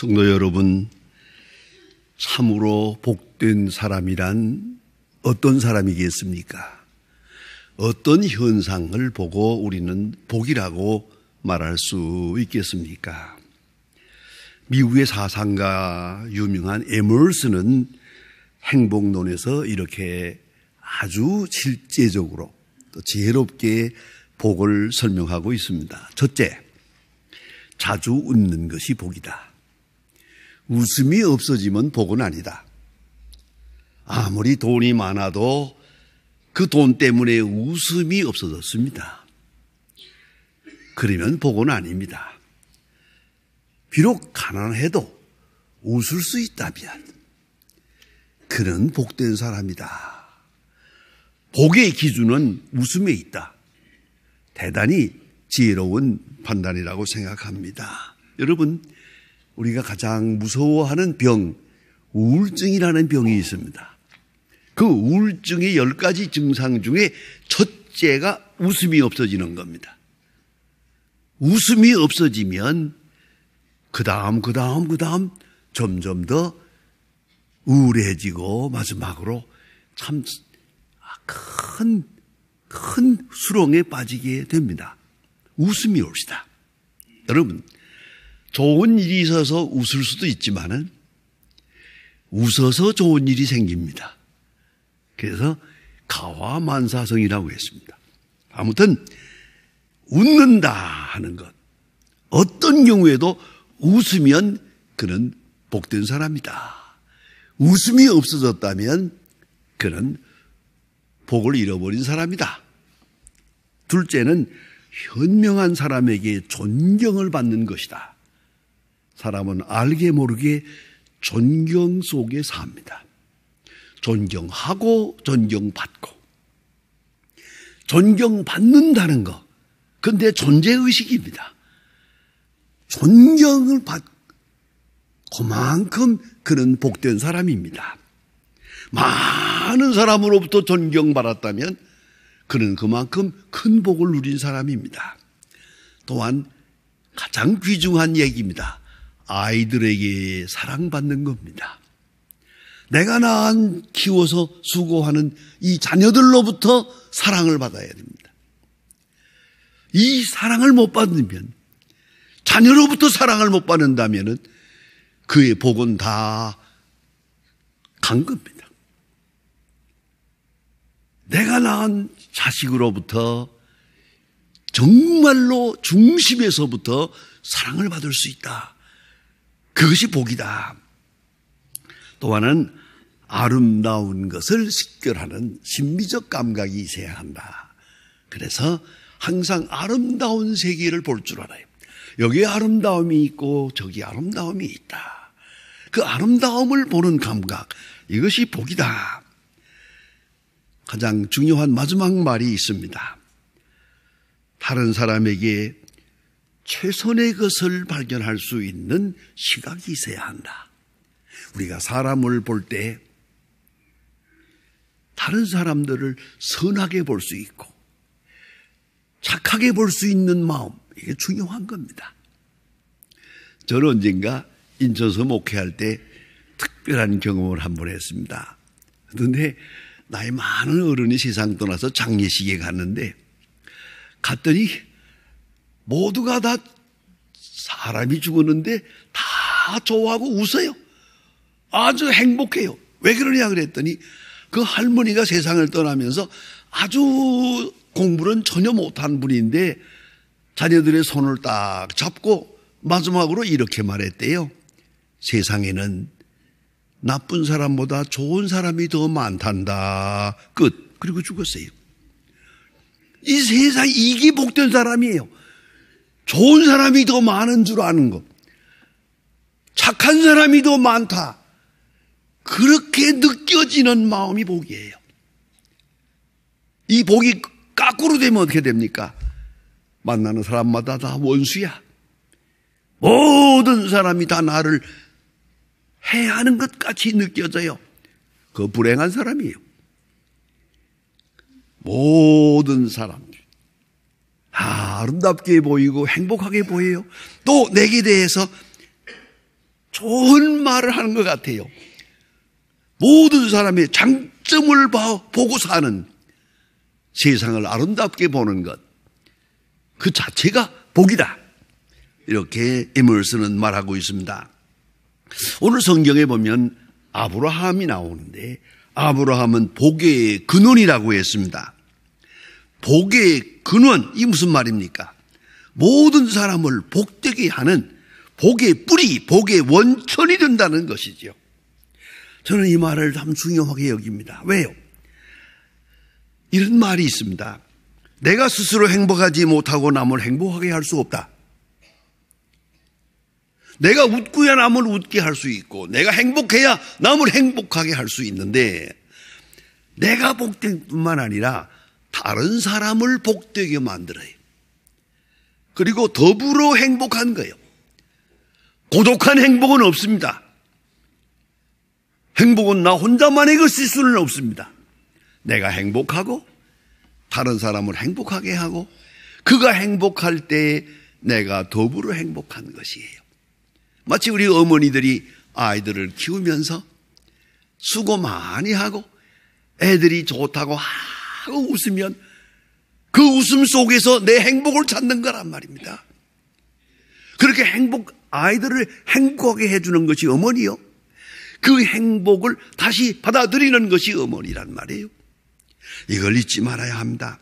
성도 여러분, 참으로 복된 사람이란 어떤 사람이겠습니까? 어떤 현상을 보고 우리는 복이라고 말할 수 있겠습니까? 미국의 사상가 유명한 에머스는 행복론에서 이렇게 아주 실제적으로 또 지혜롭게 복을 설명하고 있습니다. 첫째, 자주 웃는 것이 복이다. 웃음이 없어지면 복은 아니다. 아무리 돈이 많아도 그 돈 때문에 웃음이 없어졌습니다. 그러면 복은 아닙니다. 비록 가난해도 웃을 수 있다면 그는 복된 사람이다. 복의 기준은 웃음에 있다. 대단히 지혜로운 판단이라고 생각합니다. 여러분, 우리가 가장 무서워하는 병, 우울증이라는 병이 있습니다. 그 우울증의 열 가지 증상 중에 첫째가 웃음이 없어지는 겁니다. 웃음이 없어지면 그 다음, 그 다음, 그 다음 점점 더 우울해지고 마지막으로 참 아, 큰, 큰 수렁에 빠지게 됩니다. 웃음이 옵시다. 여러분, 좋은 일이 있어서 웃을 수도 있지만은 웃어서 좋은 일이 생깁니다. 그래서 가화만사성이라고 했습니다. 아무튼 웃는다 하는 것. 어떤 경우에도 웃으면 그는 복된 사람이다. 웃음이 없어졌다면 그는 복을 잃어버린 사람이다. 둘째는 현명한 사람에게 존경을 받는 것이다. 사람은 알게 모르게 존경 속에 삽니다. 존경하고 존경받고 존경받는다는 것. 근데 존재의식입니다. 존경을 받, 그만큼 그는 복된 사람입니다. 많은 사람으로부터 존경받았다면 그는 그만큼 큰 복을 누린 사람입니다. 또한 가장 귀중한 얘기입니다. 아이들에게 사랑받는 겁니다. 내가 낳은 키워서 수고하는 이 자녀들로부터 사랑을 받아야 됩니다. 이 사랑을 못 받으면 자녀로부터 사랑을 못받는다면 그의 복은 다 간 겁니다. 내가 낳은 자식으로부터 정말로 중심에서부터 사랑을 받을 수 있다. 그것이 복이다. 또하나 아름다운 것을 식별하는 신비적 감각이 있어야 한다. 그래서 항상 아름다운 세계를 볼 줄 알아요. 여기 아름다움이 있고 저기 아름다움이 있다. 그 아름다움을 보는 감각, 이것이 복이다. 가장 중요한 마지막 말이 있습니다. 다른 사람에게 최선의 것을 발견할 수 있는 시각이 있어야 한다. 우리가 사람을 볼 때 다른 사람들을 선하게 볼 수 있고 착하게 볼 수 있는 마음, 이게 중요한 겁니다. 저는 언젠가 인천서 목회할 때 특별한 경험을 한 번 했습니다. 그런데 나이 많은 어른이 세상 떠나서 장례식에 갔는데 갔더니 모두가 다 사람이 죽었는데 다 좋아하고 웃어요. 아주 행복해요. 왜 그러냐 그랬더니 그 할머니가 세상을 떠나면서 아주 공부는 전혀 못한 분인데 자녀들의 손을 딱 잡고 마지막으로 이렇게 말했대요. 세상에는 나쁜 사람보다 좋은 사람이 더 많단다. 끝. 그리고 죽었어요. 이 세상 이기 복된 사람이에요. 좋은 사람이 더 많은 줄 아는 것. 착한 사람이 더 많다. 그렇게 느껴지는 마음이 복이에요. 이 복이 까꾸로 되면 어떻게 됩니까? 만나는 사람마다 다 원수야. 모든 사람이 다 나를 해하는 것 같이 느껴져요. 그 불행한 사람이에요. 모든 사람. 아, 아름답게 보이고 행복하게 보여요. 또 내게 대해서 좋은 말을 하는 것 같아요. 모든 사람의 장점을 보고 사는 세상을 아름답게 보는 것. 그 자체가 복이다. 이렇게 에머슨는 말하고 있습니다. 오늘 성경에 보면 아브라함이 나오는데 아브라함은 복의 근원이라고 했습니다. 복의 근원, 이 무슨 말입니까? 모든 사람을 복되게 하는 복의 뿌리, 복의 원천이 된다는 것이지요. 저는 이 말을 참 중요하게 여깁니다. 왜요? 이런 말이 있습니다. 내가 스스로 행복하지 못하고 남을 행복하게 할 수 없다. 내가 웃고야 남을 웃게 할 수 있고, 내가 행복해야 남을 행복하게 할 수 있는데, 내가 복된 뿐만 아니라 다른 사람을 복되게 만들어요. 그리고 더불어 행복한 거예요. 고독한 행복은 없습니다. 행복은 나 혼자만의 것일 그 수는 없습니다. 내가 행복하고 다른 사람을 행복하게 하고 그가 행복할 때에 내가 더불어 행복한 것이에요. 마치 우리 어머니들이 아이들을 키우면서 수고 많이 하고 애들이 좋다고 크고 그 웃으면 그 웃음 속에서 내 행복을 찾는 거란 말입니다. 그렇게 행복, 아이들을 행복하게 해주는 것이 어머니요. 그 행복을 다시 받아들이는 것이 어머니란 말이에요. 이걸 잊지 말아야 합니다.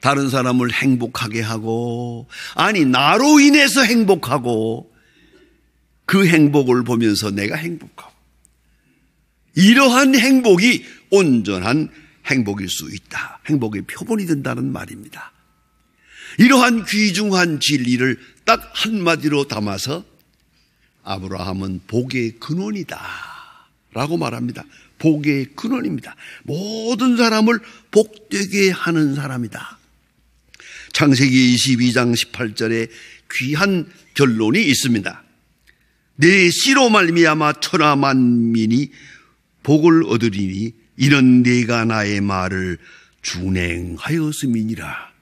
다른 사람을 행복하게 하고, 아니, 나로 인해서 행복하고, 그 행복을 보면서 내가 행복하고, 이러한 행복이 온전한 행복일 수 있다. 행복의 표본이 된다는 말입니다. 이러한 귀중한 진리를 딱 한마디로 담아서 아브라함은 복의 근원이다. 라고 말합니다. 복의 근원입니다. 모든 사람을 복되게 하는 사람이다. 창세기 22장 18절에 귀한 결론이 있습니다. 내 씨로 말미암아 천하 만민이 복을 얻으리니 이런 네가 나의 말을 준행하였음이니라.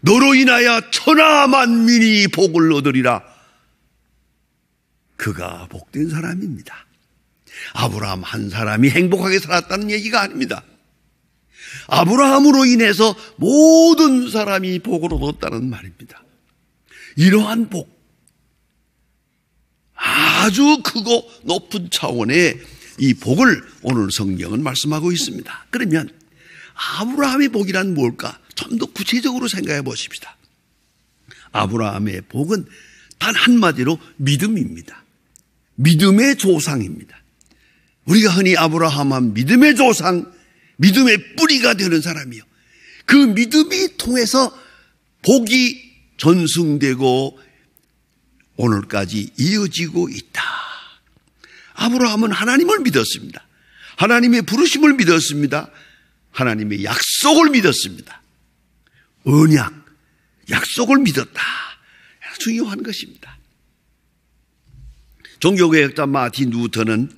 너로 인하여 천하 만민이 복을 얻으리라. 그가 복된 사람입니다. 아브라함 한 사람이 행복하게 살았다는 얘기가 아닙니다. 아브라함으로 인해서 모든 사람이 복을 얻었다는 말입니다. 이러한 복, 아주 크고 높은 차원의 이 복을 오늘 성경은 말씀하고 있습니다. 그러면 아브라함의 복이란 뭘까? 좀 더 구체적으로 생각해 보십시다. 아브라함의 복은 단 한마디로 믿음입니다. 믿음의 조상입니다. 우리가 흔히 아브라함은 믿음의 조상, 믿음의 뿌리가 되는 사람이요. 그 믿음이 통해서 복이 전승되고 오늘까지 이어지고 있다. 아브라함은 하나님을 믿었습니다. 하나님의 부르심을 믿었습니다. 하나님의 약속을 믿었습니다. 언약, 약속을 믿었다. 중요한 것입니다. 종교개혁자 마티 누터는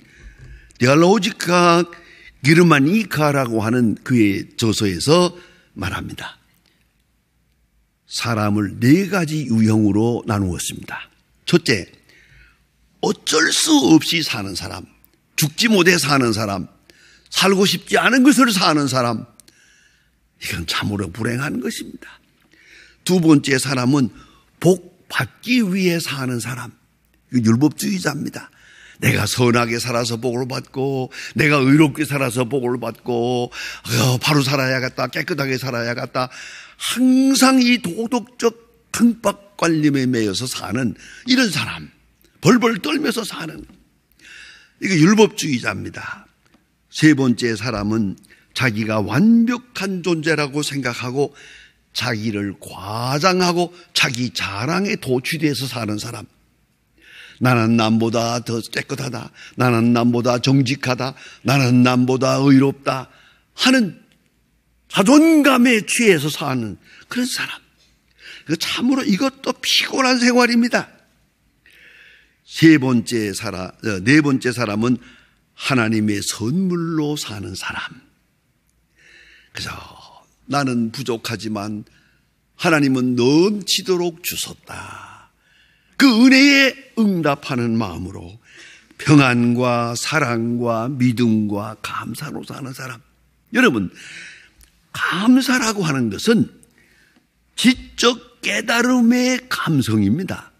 디알로지카 기르마니카라고 하는 그의 저서에서 말합니다. 사람을 네 가지 유형으로 나누었습니다. 첫째, 어쩔 수 없이 사는 사람, 죽지 못해 사는 사람, 살고 싶지 않은 것을 사는 사람, 이건 참으로 불행한 것입니다. 두 번째 사람은 복 받기 위해 사는 사람, 율법주의자입니다. 내가 선하게 살아서 복을 받고, 내가 의롭게 살아서 복을 받고, 어, 바로 살아야겠다, 깨끗하게 살아야겠다. 항상 이 도덕적 강박관념에 매여서 사는 이런 사람. 벌벌 떨면서 사는 이거 율법주의자입니다. 세 번째 사람은 자기가 완벽한 존재라고 생각하고 자기를 과장하고 자기 자랑에 도취돼서 사는 사람. 나는 남보다 더 깨끗하다. 나는 남보다 정직하다. 나는 남보다 의롭다. 하는 자존감에 취해서 사는 그런 사람. 그 참으로 이것도 피곤한 생활입니다. 세 번째 사람, 어, 네 번째 사람은 하나님의 선물로 사는 사람. 그래서 나는 부족하지만 하나님은 넘치도록 주셨다. 그 은혜에 응답하는 마음으로 평안과 사랑과 믿음과 감사로 사는 사람. 여러분, 감사라고 하는 것은 지적 깨달음의 감성입니다.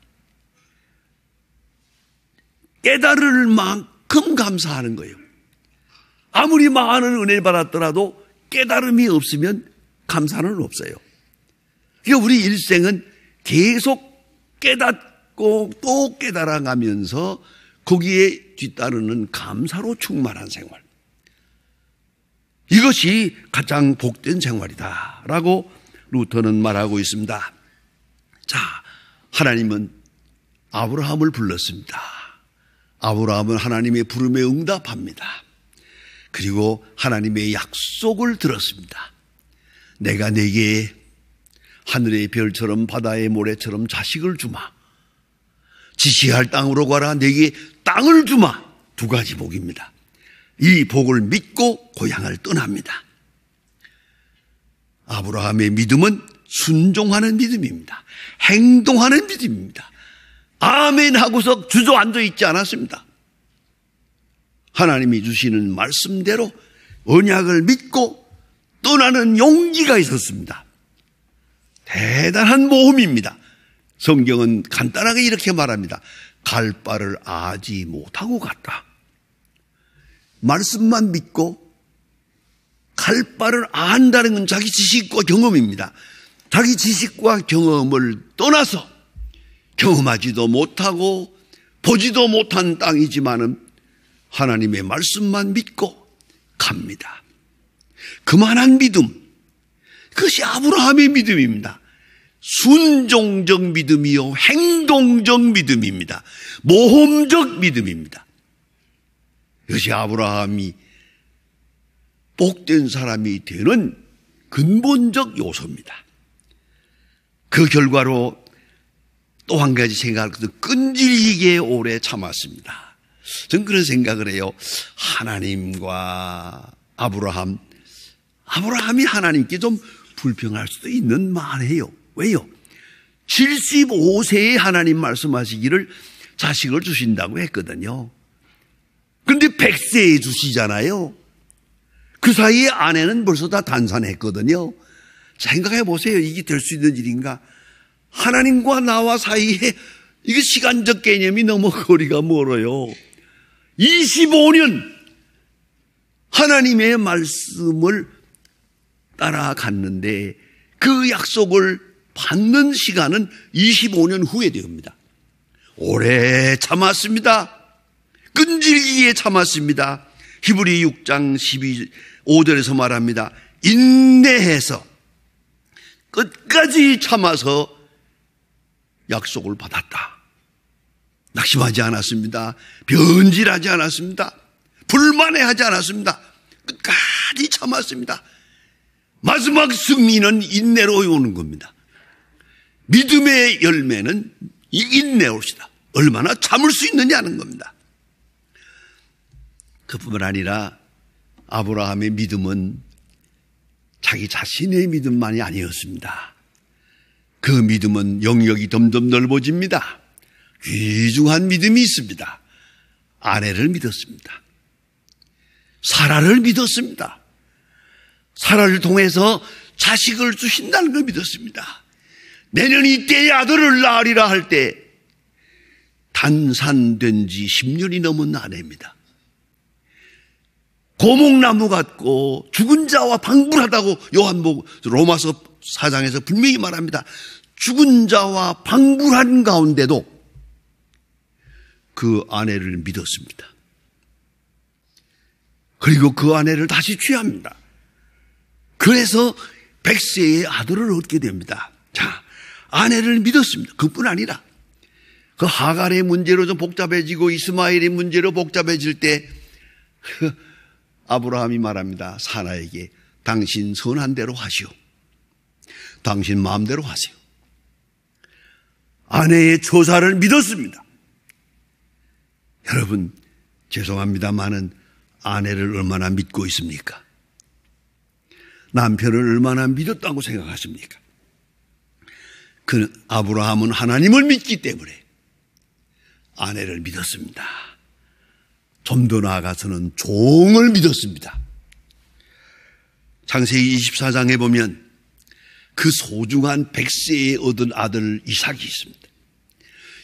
깨달을 만큼 감사하는 거예요. 아무리 많은 은혜를 받았더라도 깨달음이 없으면 감사는 없어요. 그러니까 우리 일생은 계속 깨닫고 또 깨달아가면서 거기에 뒤따르는 감사로 충만한 생활. 이것이 가장 복된 생활이다라고 루터는 말하고 있습니다. 자, 하나님은 아브라함을 불렀습니다. 아브라함은 하나님의 부름에 응답합니다. 그리고 하나님의 약속을 들었습니다. 내가 네게 하늘의 별처럼 바다의 모래처럼 자식을 주마. 지시할 땅으로 가라. 네게 땅을 주마. 두 가지 복입니다. 이 복을 믿고 고향을 떠납니다. 아브라함의 믿음은 순종하는 믿음입니다. 행동하는 믿음입니다. 아멘 하고서 주저앉아 있지 않았습니다. 하나님이 주시는 말씀대로 언약을 믿고 떠나는 용기가 있었습니다. 대단한 모험입니다. 성경은 간단하게 이렇게 말합니다. 갈 바를 아지 못하고 갔다. 말씀만 믿고 갈 바를 안다는 건 자기 지식과 경험입니다. 자기 지식과 경험을 떠나서 경험하지도 못하고 보지도 못한 땅이지만은 하나님의 말씀만 믿고 갑니다. 그만한 믿음. 그것이 아브라함의 믿음입니다. 순종적 믿음이요. 행동적 믿음입니다. 모험적 믿음입니다. 그것이 아브라함이 복된 사람이 되는 근본적 요소입니다. 그 결과로 또한 가지 생각할 것은 끈질기게 오래 참았습니다. 전 그런 생각을 해요. 하나님과 아브라함. 아브라함이 하나님께 좀 불평할 수도 있는 말이에요. 왜요? 75세에 하나님 말씀하시기를 자식을 주신다고 했거든요. 그런데 100세에 주시잖아요. 그 사이에 아내는 벌써 다 단산했거든요. 생각해 보세요. 이게 될 수 있는 일인가? 하나님과 나와 사이에 이게 시간적 개념이 너무 거리가 멀어요. 25년 하나님의 말씀을 따라갔는데 그 약속을 받는 시간은 25년 후에 되옵니다. 오래 참았습니다. 끈질기게 참았습니다. 히브리 6장 12, 5절에서 말합니다. 인내해서 끝까지 참아서 약속을 받았다. 낙심하지 않았습니다. 변질하지 않았습니다. 불만해하지 않았습니다. 끝까지 참았습니다. 마지막 승리는 인내로 오는 겁니다. 믿음의 열매는 인내로시다. 얼마나 참을 수 있느냐는 겁니다. 그뿐만 아니라 아브라함의 믿음은 자기 자신의 믿음만이 아니었습니다. 그 믿음은 영역이 점점 넓어집니다. 귀중한 믿음이 있습니다. 아내를 믿었습니다. 사라를 믿었습니다. 사라를 통해서 자식을 주신다는 걸 믿었습니다. 내년 이때의 아들을 낳으리라 할 때 단산된 지 10년이 넘은 아내입니다. 고목나무 같고 죽은 자와 방불하다고 요한복 로마서 사장에서 분명히 말합니다. 죽은 자와 방불한 가운데도 그 아내를 믿었습니다. 그리고 그 아내를 다시 취합니다. 그래서 백세의 아들을 얻게 됩니다. 자, 아내를 믿었습니다. 그뿐 아니라 그 하갈의 문제로 좀 복잡해지고 이스마엘의 문제로 복잡해질 때 아브라함이 말합니다. 사나에게 당신 선한 대로 하시오. 당신 마음대로 하세요. 아내의 조사를 믿었습니다. 여러분, 죄송합니다만은 아내를 얼마나 믿고 있습니까? 남편을 얼마나 믿었다고 생각하십니까? 그 아브라함은 하나님을 믿기 때문에 아내를 믿었습니다. 좀 더 나아가서는 종을 믿었습니다. 창세기 24장에 보면 그 소중한 백세에 얻은 아들 이삭이 있습니다.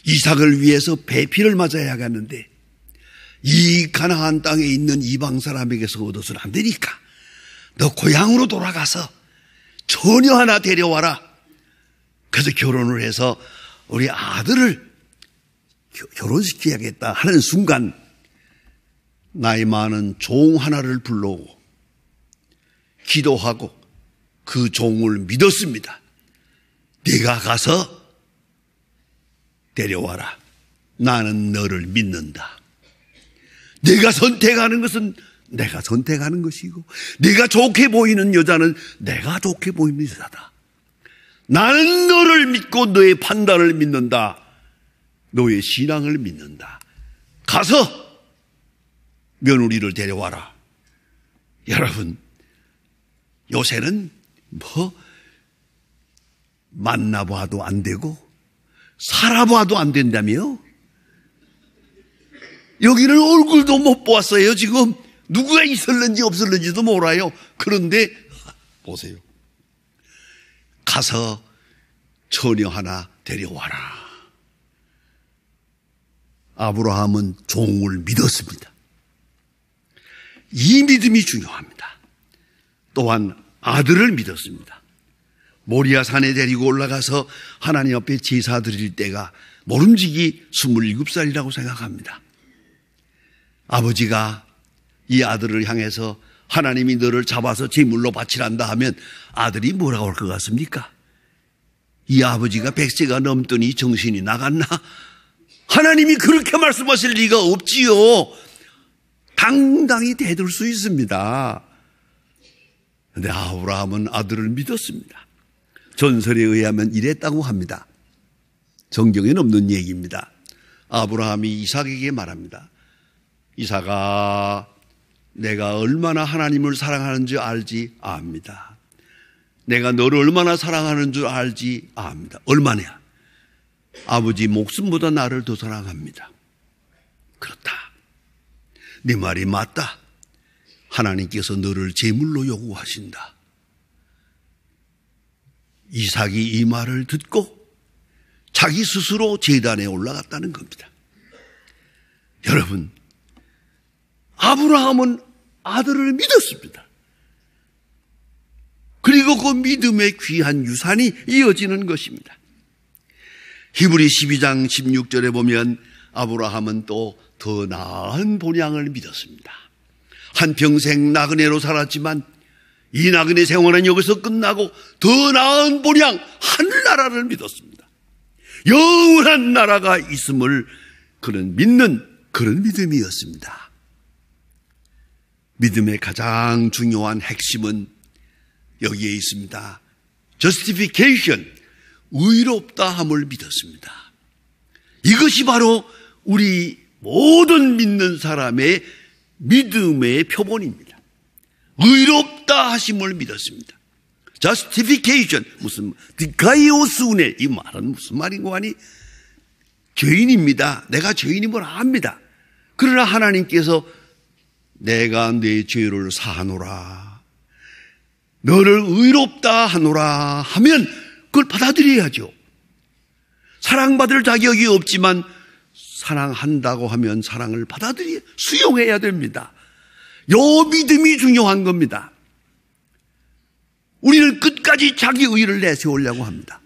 이삭을 위해서 배피를 맞아야 하는데 이 가나안 땅에 있는 이방 사람에게서 얻어서는 안 되니까 너 고향으로 돌아가서 처녀 하나 데려와라. 그래서 결혼을 해서 우리 아들을 결혼시켜야겠다 하는 순간 나이 많은 종 하나를 불러오고 기도하고 그 종을 믿었습니다. 네가 가서 데려와라. 나는 너를 믿는다. 내가 선택하는 것은 내가 선택하는 것이고, 내가 좋게 보이는 여자는 내가 좋게 보이는 여자다. 나는 너를 믿고 너의 판단을 믿는다. 너의 신앙을 믿는다. 가서 며느리를 데려와라. 여러분, 요새는 뭐 만나봐도 안 되고 살아봐도 안 된다며? 여기는 얼굴도 못 보았어요, 지금. 누구가 있었는지 없었는지도 몰라요. 그런데, 보세요. 가서 처녀 하나 데려와라. 아브라함은 종을 믿었습니다. 이 믿음이 중요합니다. 또한 아들을 믿었습니다. 모리아 산에 데리고 올라가서 하나님 앞에 제사 드릴 때가 모름지기 27살이라고 생각합니다. 아버지가 이 아들을 향해서 하나님이 너를 잡아서 제물로 바치란다 하면 아들이 뭐라고 할 것 같습니까? 이 아버지가 백세가 넘더니 정신이 나갔나? 하나님이 그렇게 말씀하실 리가 없지요. 당당히 대들 수 있습니다. 근데 아브라함은 아들을 믿었습니다. 전설에 의하면 이랬다고 합니다. 정경에는 없는 얘기입니다. 아브라함이 이삭에게 말합니다. 이삭아, 내가 얼마나 하나님을 사랑하는 줄 알지 압니다. 내가 너를 얼마나 사랑하는 줄 알지 압니다. 얼마냐? 아버지 목숨보다 나를 더 사랑합니다. 그렇다. 네 말이 맞다. 하나님께서 너를 제물로 요구하신다. 이삭이 이 말을 듣고 자기 스스로 재단에 올라갔다는 겁니다. 여러분, 아브라함은 아들을 믿었습니다. 그리고 그 믿음의 귀한 유산이 이어지는 것입니다. 히브리 12장 16절에 보면 아브라함은 또 더 나은 본향을 믿었습니다. 한평생 나그네로 살았지만 이 나그네 생활은 여기서 끝나고 더 나은 보량 하늘나라를 믿었습니다. 영원한 나라가 있음을 그는 믿는 그런 믿음이었습니다. 믿음의 가장 중요한 핵심은 여기에 있습니다. justification, 의롭다함을 믿었습니다. 이것이 바로 우리 모든 믿는 사람의 믿음의 표본입니다. 의롭다 하심을 믿었습니다. justification 무슨 디가이오스 운에 이 말은 무슨 말인고 하니 죄인입니다. 내가 죄인임을 압니다. 그러나 하나님께서 내가 내 죄를 사노라 너를 의롭다 하노라 하면 그걸 받아들여야죠. 사랑받을 자격이 없지만 사랑한다고 하면 사랑을 받아들이 수용해야 됩니다. 요 믿음이 중요한 겁니다. 우리는 끝까지 자기 의를 내세우려고 합니다.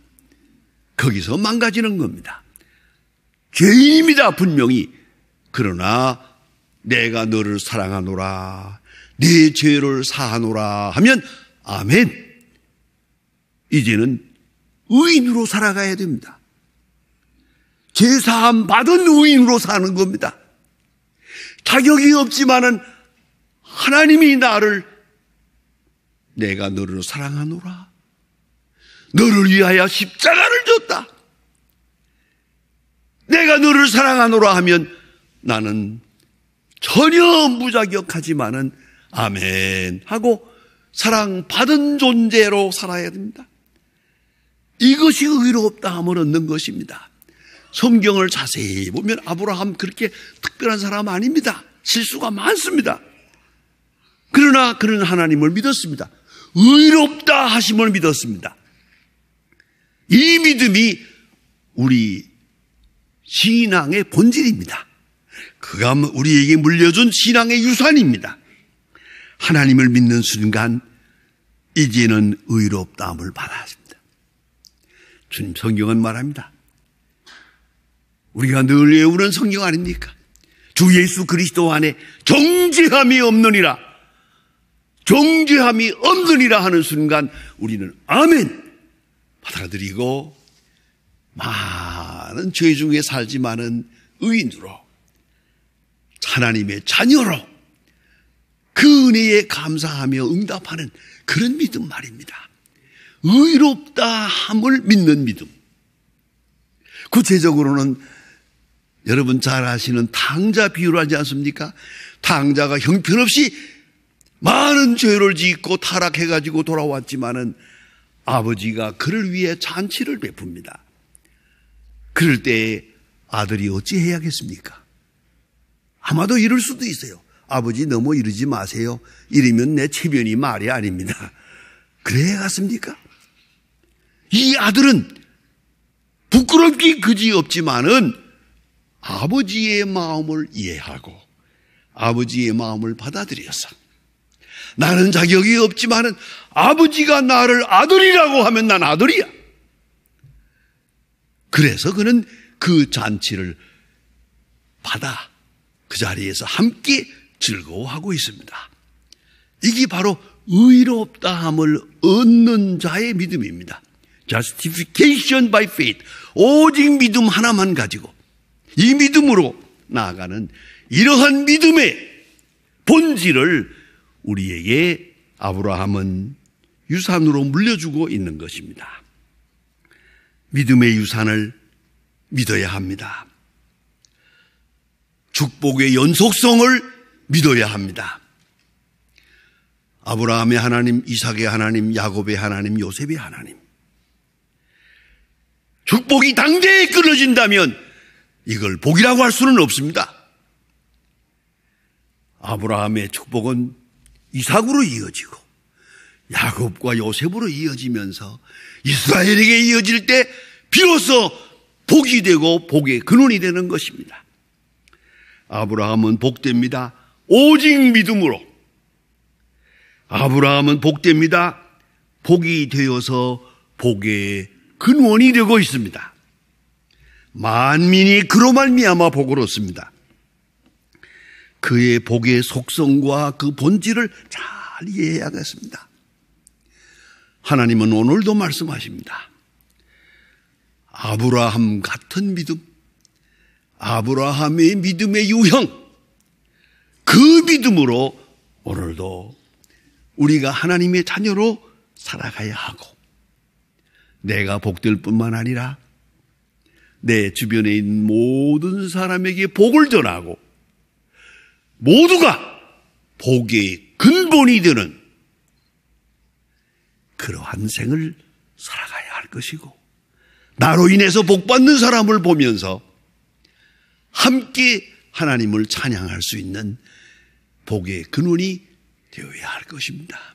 거기서 망가지는 겁니다. 죄인입니다, 분명히. 그러나 내가 너를 사랑하노라, 네 죄를 사하노라 하면 아멘. 이제는 의인으로 살아가야 됩니다. 제사함 받은 의인으로 사는 겁니다. 자격이 없지만은 하나님이 나를 내가 너를 사랑하노라. 너를 위하여 십자가를 줬다. 내가 너를 사랑하노라 하면 나는 전혀 무자격하지만은 아멘 하고 사랑받은 존재로 살아야 됩니다. 이것이 의롭다 함을 얻는 것입니다. 성경을 자세히 보면 아브라함 그렇게 특별한 사람 아닙니다. 실수가 많습니다. 그러나 그는 하나님을 믿었습니다. 의롭다 하심을 믿었습니다. 이 믿음이 우리 신앙의 본질입니다. 그가 우리에게 물려준 신앙의 유산입니다. 하나님을 믿는 순간 이제는 의롭다함을 받았습니다. 주님 성경은 말합니다. 우리가 늘 외우는 성경 아닙니까? 주 예수 그리스도 안에 정죄함이 없느니라. 정죄함이 없느니라 하는 순간 우리는 아멘 받아들이고 많은 죄 중에 살지 많은 의인으로 하나님의 자녀로 그 은혜에 감사하며 응답하는 그런 믿음 말입니다. 의롭다 함을 믿는 믿음. 구체적으로는 여러분 잘 아시는 탕자 비유를 하지 않습니까? 탕자가 형편없이 많은 죄를 짓고 타락해가지고 돌아왔지만은 아버지가 그를 위해 잔치를 베풉니다. 그럴 때 아들이 어찌 해야겠습니까? 아마도 이럴 수도 있어요. 아버지 너무 이러지 마세요. 이러면 내 체면이 말이 아닙니다. 그래야 갔습니까? 이 아들은 부끄럽기 그지 없지만은 아버지의 마음을 이해하고 아버지의 마음을 받아들여서 나는 자격이 없지만은 아버지가 나를 아들이라고 하면 난 아들이야. 그래서 그는 그 잔치를 받아 그 자리에서 함께 즐거워하고 있습니다. 이게 바로 의롭다함을 얻는 자의 믿음입니다. Justification by faith. 오직 믿음 하나만 가지고 이 믿음으로 나아가는 이러한 믿음의 본질을 우리에게 아브라함은 유산으로 물려주고 있는 것입니다. 믿음의 유산을 믿어야 합니다. 축복의 연속성을 믿어야 합니다. 아브라함의 하나님, 이삭의 하나님, 야곱의 하나님, 요셉의 하나님. 축복이 당대에 끊어진다면 이걸 복이라고 할 수는 없습니다. 아브라함의 축복은 이삭으로 이어지고 야곱과 요셉으로 이어지면서 이스라엘에게 이어질 때 비로소 복이 되고 복의 근원이 되는 것입니다. 아브라함은 복됩니다. 오직 믿음으로. 아브라함은 복됩니다. 복이 되어서 복의 근원이 되고 있습니다. 만민이 그로 말미암아 복을 얻습니다. 그의 복의 속성과 그 본질을 잘 이해해야겠습니다. 하나님은 오늘도 말씀하십니다. 아브라함 같은 믿음, 아브라함의 믿음의 유형, 그 믿음으로 오늘도 우리가 하나님의 자녀로 살아가야 하고, 내가 복될 뿐만 아니라 내 주변에 있는 모든 사람에게 복을 전하고 모두가 복의 근본이 되는 그러한 생을 살아가야 할 것이고 나로 인해서 복받는 사람을 보면서 함께 하나님을 찬양할 수 있는 복의 근원이 되어야 할 것입니다.